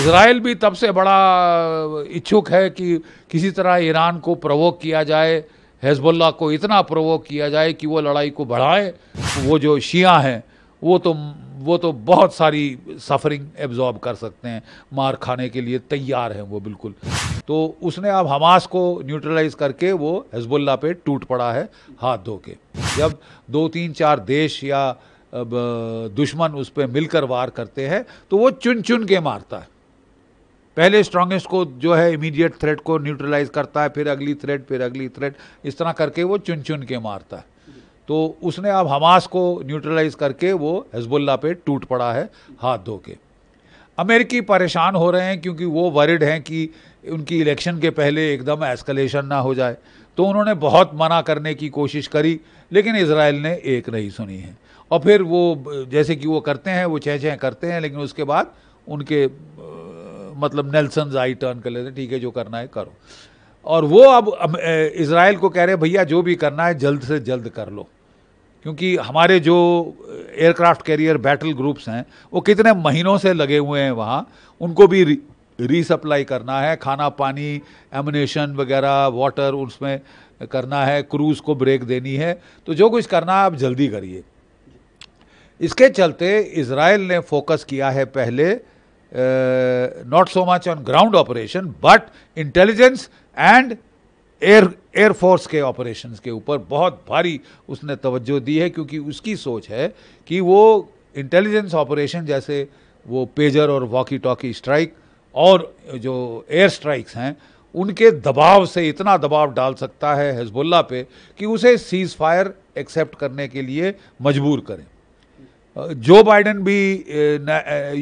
Israel भी तब से बड़ा इच्छुक है कि किसी तरह ईरान को प्रवोक किया जाए हेजबुल्ला को इतना प्रवोक किया जाए कि वो लड़ाई को बढ़ाए वो जो शिया हैं वो तो वो तो बहुत सारी सफरिंग एब्जॉर्ब कर सकते हैं मार खाने के लिए तैयार हैं वो बिल्कुल तो उसने अब हमास को न्यूट्रलाइज करके वो हेजबुल्ला पे टूट पड़ा है हाथ धो के जब दो तीन चार देश या दुश्मन उस पर मिलकर वार करते हैं तो वो चुन चुन के मारता है पहले स्ट्रांगेस्ट को जो है इमीडिएट थ्रेट को न्यूट्रलाइज करता है फिर अगली थ्रेट फिर अगली थ्रेट इस तरह करके वो चुन चुन के मारता है तो उसने अब हमास को न्यूट्रलाइज करके वो हजबुल्ला पे टूट पड़ा है हाथ धो के अमेरिकी परेशान हो रहे हैं क्योंकि वो वरिड हैं कि उनकी इलेक्शन के पहले एकदम एस्कलेशन ना हो जाए तो उन्होंने बहुत मना करने की कोशिश करी लेकिन इसराइल ने एक नहीं सुनी है और फिर वो जैसे कि वो करते हैं वो छः करते हैं लेकिन उसके बाद उनके मतलब नेल्सन आई टर्न कर लेते हैं ठीक है जो करना है करो और वो अब इसराइल को कह रहे हैं भैया जो भी करना है जल्द से जल्द कर लो क्योंकि हमारे जो एयरक्राफ्ट कैरियर बैटल ग्रुप्स हैं वो कितने महीनों से लगे हुए हैं वहाँ उनको भी रीसप्लाई करना है खाना पानी एमिनेशन वगैरह वाटर उसमें करना है क्रूज़ को ब्रेक देनी है तो जो कुछ करना है आप जल्दी करिए इसके चलते इसराइल ने फोकस किया है पहले not so much on ground operation but intelligence and air air force के ऑपरेशंस के ऊपर बहुत भारी उसने तवज्जो दी है क्योंकि उसकी सोच है कि वो इंटेलिजेंस ऑपरेशन जैसे वो पेजर और वॉकी टॉकी स्ट्राइक और जो एयर स्ट्राइक्स हैं उनके दबाव से इतना दबाव डाल सकता है हिजबुल्ला पे कि उसे सीज़ फायर एक्सेप्ट करने के लिए मजबूर करें जो बाइडन भी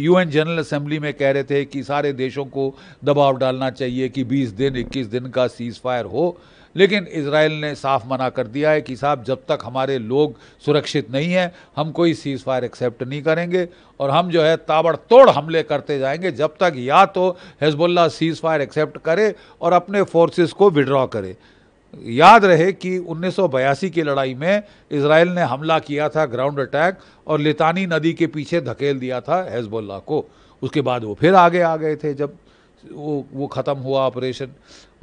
यूएन जनरल असेंबली में कह रहे थे कि सारे देशों को दबाव डालना चाहिए कि 20 दिन 21 दिन का सीज फायर हो लेकिन इसराइल ने साफ मना कर दिया है कि साहब जब तक हमारे लोग सुरक्षित नहीं हैं हम कोई सीज फायर एक्सेप्ट नहीं करेंगे और हम जो है ताबड़तोड़ हमले करते जाएंगे जब तक या तो हिजबुल्ला सीज फायर एक्सेप्ट करे और अपने फोर्सेस को विड्रॉ करे याद रहे कि उन्नीस की लड़ाई में इसराइल ने हमला किया था ग्राउंड अटैक और लेतानी नदी के पीछे धकेल दिया था हैजबुल्ला को उसके बाद वो फिर आगे आ गए थे जब वो वो ख़त्म हुआ ऑपरेशन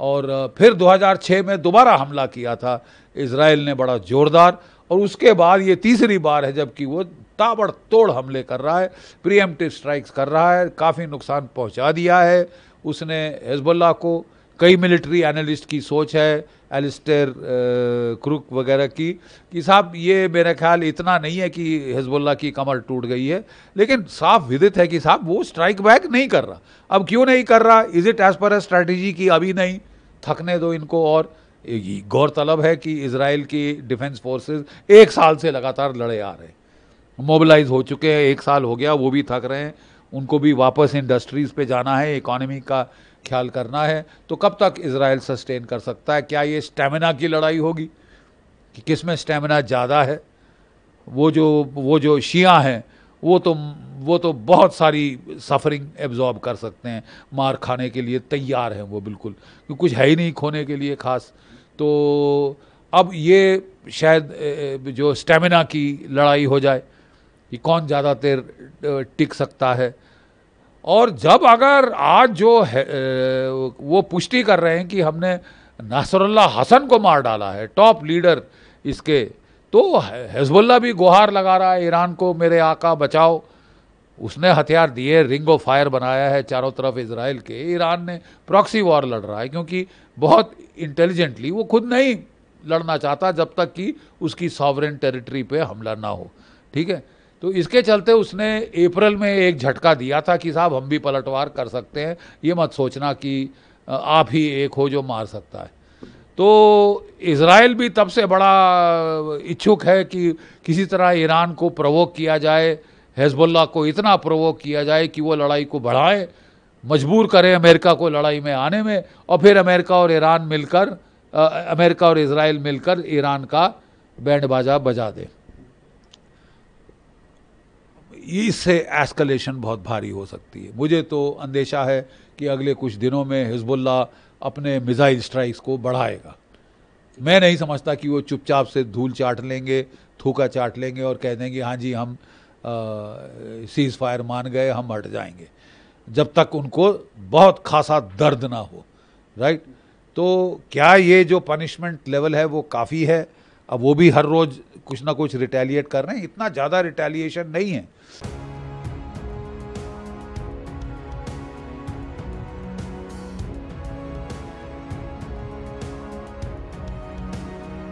और फिर 2006 में दोबारा हमला किया था इसराइल ने बड़ा ज़ोरदार और उसके बाद ये तीसरी बार है जबकि वो ताबड़तोड़ हमले कर रहा है प्रिएम्प्टिव स्ट्राइक्स कर रहा है काफ़ी नुकसान पहुंचा दिया है उसने हिजबुल्ला को कई मिलिट्री एनालिस्ट की सोच है एलिस्टर क्रुक वगैरह की कि साहब ये मेरा ख्याल इतना नहीं है कि हिजबुल्ला की कमर टूट गई है लेकिन साफ विदित है कि साहब वो स्ट्राइक बैक नहीं कर रहा अब क्यों नहीं कर रहा is it as per age strategy कि अभी नहीं थकने दो इनको और गौरतलब है कि इसराइल की डिफेंस फोर्सेज एक साल से लगातार लड़े आ रहे हैं मोबिलाइज हो चुके हैं एक साल हो गया वो भी थक रहे हैं उनको भी वापस इंडस्ट्रीज़ पे जाना है इकोनॉमी का ख्याल करना है तो कब तक इसराइल सस्टेन कर सकता है क्या ये स्टेमिना की लड़ाई होगी कि किस में स्टेमिना ज़्यादा है वो जो वो जो शिया हैं वो तो वो तो बहुत सारी सफरिंग एब्जॉर्ब कर सकते हैं मार खाने के लिए तैयार हैं वो बिल्कुल क्योंकि कुछ है ही नहीं खोने के लिए ख़ास तो अब ये शायद जो स्टेमिना की लड़ाई हो जाए कि कौन ज़्यादा देर टिक सकता है और जब अगर आज जो है वो पुष्टि कर रहे हैं कि हमने नासरुल्ला हसन को मार डाला है टॉप लीडर इसके तो हेजबुल्ला भी गुहार लगा रहा है ईरान को मेरे आका बचाओ उसने हथियार दिए रिंग ऑफ फायर बनाया है चारों तरफ इसराइल के ईरान ने प्रॉक्सी वॉर लड़ रहा है क्योंकि बहुत इंटेलिजेंटली वो खुद नहीं लड़ना चाहता जब तक कि उसकी सॉवरेन टेरिटरी पे हमला ना हो ठीक है तो इसके चलते उसने अप्रैल में एक झटका दिया था कि साहब हम भी पलटवार कर सकते हैं ये मत सोचना कि आप ही एक हो जो मार सकता है तो इसराइल भी तब से बड़ा इच्छुक है कि किसी तरह ईरान को प्रवोक किया जाए हेजबुल्ला को इतना प्रवोक किया जाए कि वो लड़ाई को बढ़ाए मजबूर करें अमेरिका को लड़ाई में आने में और फिर अमेरिका और ईरान मिलकर अमेरिका और इसराइल मिलकर ईरान का बैंड बाजा बजा दें इससे एस्कलेशन बहुत भारी हो सकती है मुझे तो अंदेशा है कि अगले कुछ दिनों में हिजबुल्ला अपने मिज़ाइल स्ट्राइक्स को बढ़ाएगा मैं नहीं समझता कि वो चुपचाप से धूल चाट लेंगे थूका चाट लेंगे और कह देंगे हाँ जी हम सीज़ फायर मान गए हम हट जाएंगे जब तक उनको बहुत खासा दर्द ना हो राइट तो क्या ये जो पनिशमेंट लेवल है वो काफ़ी है अब वो भी हर रोज़ कुछ ना कुछ रिटेलिएट कर रहे हैं इतना ज़्यादा रिटेलिएशन नहीं है